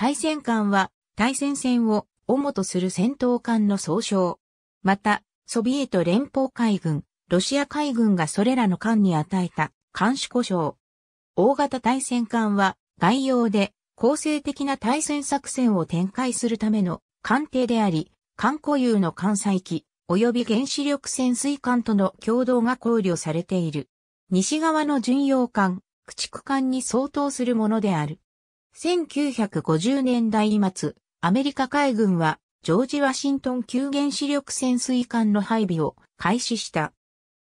対戦艦は、対戦線を主とする戦闘艦の総称。また、ソビエト連邦海軍、ロシア海軍がそれらの艦に与えた監視故障。大型対戦艦は概要で構成的な対戦作戦を展開するための艦艇であり、艦固有の艦載機及び原子力潜水艦との共同が考慮されている。西側の巡洋艦、駆逐艦に相当するものである。1950年代末、アメリカ海軍はジョージ・ワシントン級原子力潜水艦の配備を開始した。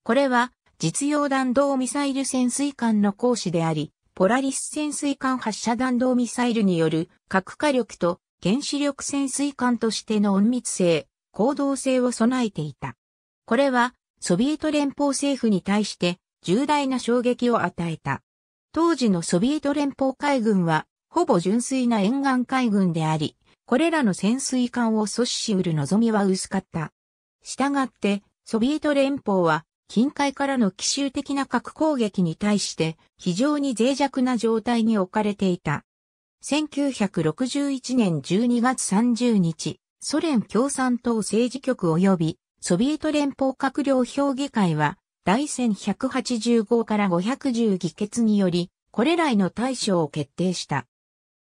これは実用弾道ミサイル潜水艦の行使であり、ポラリス潜水艦発射弾道ミサイルによる核火力と原子力潜水艦としての隠密性、行動性を備えていた。これはソビエト連邦政府に対して重大な衝撃を与えた。当時のソビエト連邦海軍はほぼ純粋な沿岸海軍であり、これらの潜水艦を阻止し得る望みは薄かった。したがって、ソビエト連邦は、近海からの奇襲的な核攻撃に対して非常に脆弱な状態に置かれていた。1961年12月30日、ソ連共産党政治局及びソビエト連邦閣僚評議会は第1185から510議決により、これらへの対処を決定した。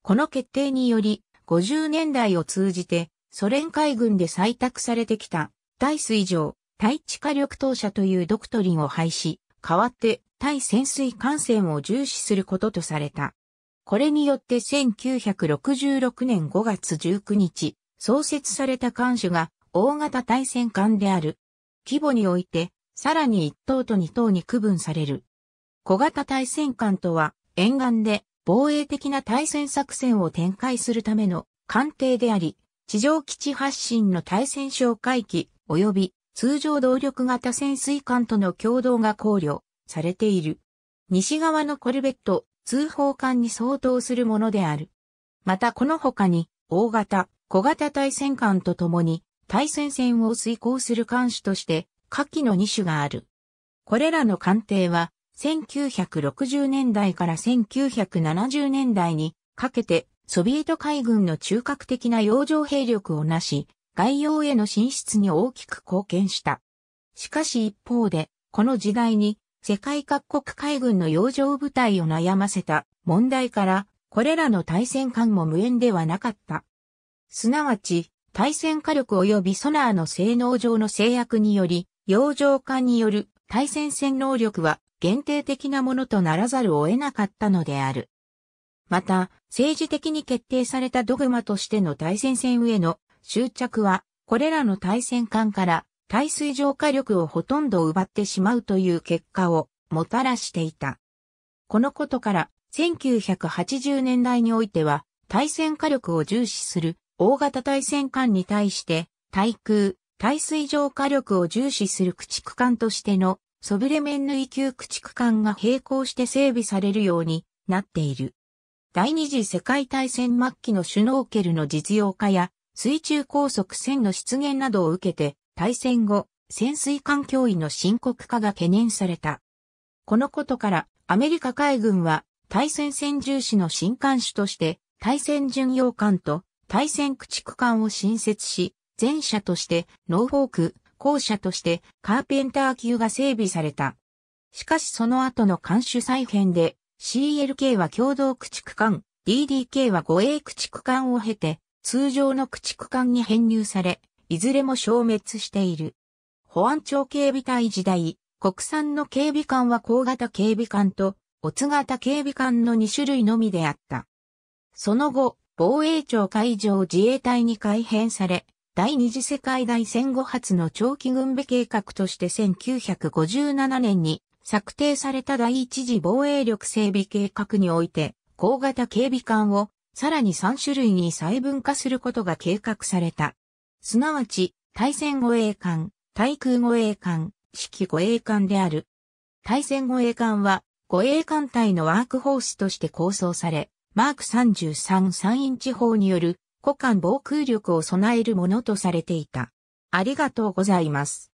この決定により、50年代を通じて、ソ連海軍で採択されてきた、対水上、対地下力投射というドクトリンを廃止、代わって対潜水艦船を重視することとされた。これによって1966年5月19日、創設された艦種が大型対戦艦である。規模において、さらに1等と2等に区分される。小型対戦艦とは、沿岸で防衛的な対戦作戦を展開するための艦艇であり、地上基地発進の対戦哨戒機及び通常動力型潜水艦との共同が考慮されている。西側のコルベット通報艦に相当するものである。またこの他に大型、小型対戦艦とともに対戦線を遂行する艦種として下記の2種がある。これらの艦艇は1960年代から1970年代にかけてソビエト海軍の中核的な洋上兵力をなし、外洋への進出に大きく貢献した。しかし一方で、この時代に世界各国海軍の洋上部隊を悩ませた問題から、これらの対戦艦も無縁ではなかった。すなわち、対戦火力及びソナーの性能上の制約により、洋上艦による対戦戦能力は限定的なものとならざるを得なかったのである。また、政治的に決定されたドグマとしての対戦線への執着は、これらの対戦艦から対水上火力をほとんど奪ってしまうという結果をもたらしていた。このことから、1980年代においては、対戦火力を重視する大型対戦艦に対して、対空、対水上火力を重視する駆逐艦としてのソブレメンヌイ級駆逐艦が並行して整備されるようになっている。第二次世界大戦末期のシュノーケルの実用化や水中高速船の出現などを受けて大戦後潜水艦脅威の深刻化が懸念された。このことからアメリカ海軍は対戦戦重視の新艦種として対戦巡洋艦と対戦駆逐艦を新設し前者としてノーフォーク校舎としてカーペンター級が整備された。しかしその後の監守再編で CLK は共同駆逐艦、DDK は護衛駆逐艦を経て通常の駆逐艦に編入され、いずれも消滅している。保安庁警備隊時代、国産の警備艦は高型警備艦と、おツ型警備艦の2種類のみであった。その後、防衛庁海上自衛隊に改編され、第二次世界大戦後初の長期軍備計画として1957年に策定された第一次防衛力整備計画において、高型警備艦をさらに3種類に細分化することが計画された。すなわち、対戦護衛艦、対空護衛艦、指揮護衛艦である。対戦護衛艦は、護衛艦隊のワークホースとして構想され、マーク33 3インチ砲による股間防空力を備えるものとされていた。ありがとうございます。